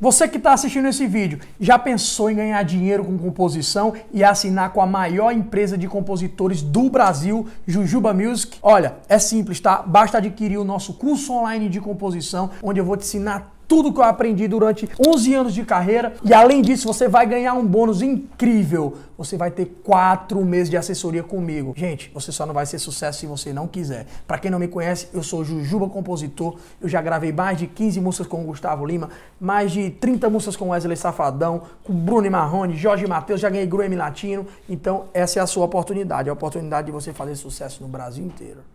Você que está assistindo esse vídeo, já pensou em ganhar dinheiro com composição e assinar com a maior empresa de compositores do Brasil, Jujuba Music? Olha, é simples, tá? Basta adquirir o nosso curso online de composição, onde eu vou te ensinar tudo que eu aprendi durante 11 anos de carreira. E além disso, você vai ganhar um bônus incrível. Você vai ter 4 meses de assessoria comigo. Gente, você só não vai ser sucesso se você não quiser. Para quem não me conhece, eu sou Jujuba Compositor. Eu já gravei mais de 15 músicas com o Gustavo Lima, mais de 30 músicas com Wesley Safadão, com Bruno Marrone, Jorge Matheus, já ganhei Grammy Latino. Então, essa é a sua oportunidade, é a oportunidade de você fazer sucesso no Brasil inteiro.